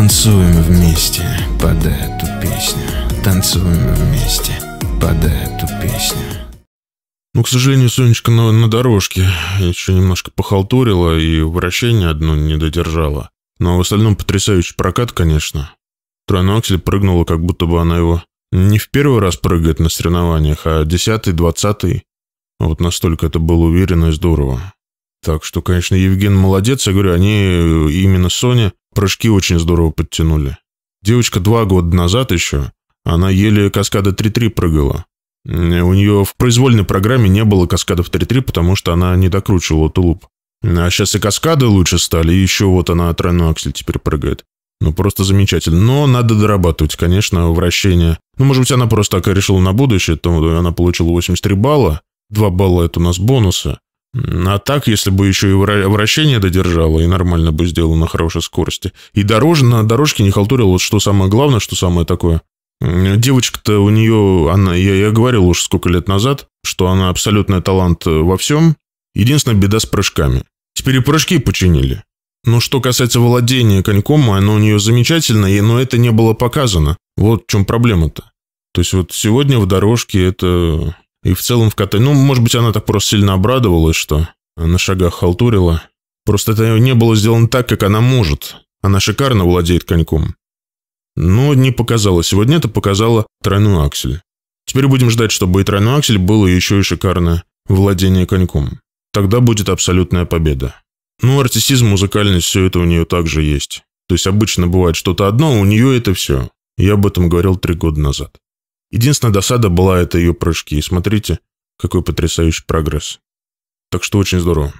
Танцуем вместе под эту песню. Танцуем вместе под эту песню. Ну, к сожалению, Сонечка на, на дорожке еще немножко похалтурила и вращение одно не додержала. Но ну, а в остальном потрясающий прокат, конечно. Тройной аксель прыгнула, как будто бы она его не в первый раз прыгает на соревнованиях, а десятый, двадцатый. Вот настолько это было уверенно и здорово. Так что, конечно, Евген молодец. Я говорю, они э, именно Соня прыжки очень здорово подтянули. Девочка два года назад еще, она еле каскады 3-3 прыгала. У нее в произвольной программе не было каскадов 3-3, потому что она не докручивала тулуп. А сейчас и каскады лучше стали, и еще вот она тройной аксель теперь прыгает. Ну, просто замечательно. Но надо дорабатывать, конечно, вращение. Ну, может быть, она просто так решила на будущее, то она получила 83 балла. 2 балла – это у нас бонусы. А так, если бы еще и вращение додержало, и нормально бы сделало на хорошей скорости. И дороже, на дорожке не халтурил, вот что самое главное, что самое такое. Девочка-то у нее, она, я, я говорил уже сколько лет назад, что она абсолютный талант э, во всем. Единственная беда с прыжками. Теперь и прыжки починили. Но что касается владения коньком, оно у нее замечательное, но это не было показано. Вот в чем проблема-то. То есть вот сегодня в дорожке это и в целом в кота... Ну, может быть, она так просто сильно обрадовалась, что на шагах халтурила. Просто это не было сделано так, как она может. Она шикарно владеет коньком. Но не показала. Сегодня это показала тройную аксель. Теперь будем ждать, чтобы и тройной аксель было еще и шикарное владение коньком. Тогда будет абсолютная победа. Ну, артистизм, музыкальность, все это у нее также есть. То есть обычно бывает что-то одно, у нее это все. Я об этом говорил три года назад. Единственная досада была это ее прыжки. И смотрите, какой потрясающий прогресс. Так что очень здорово.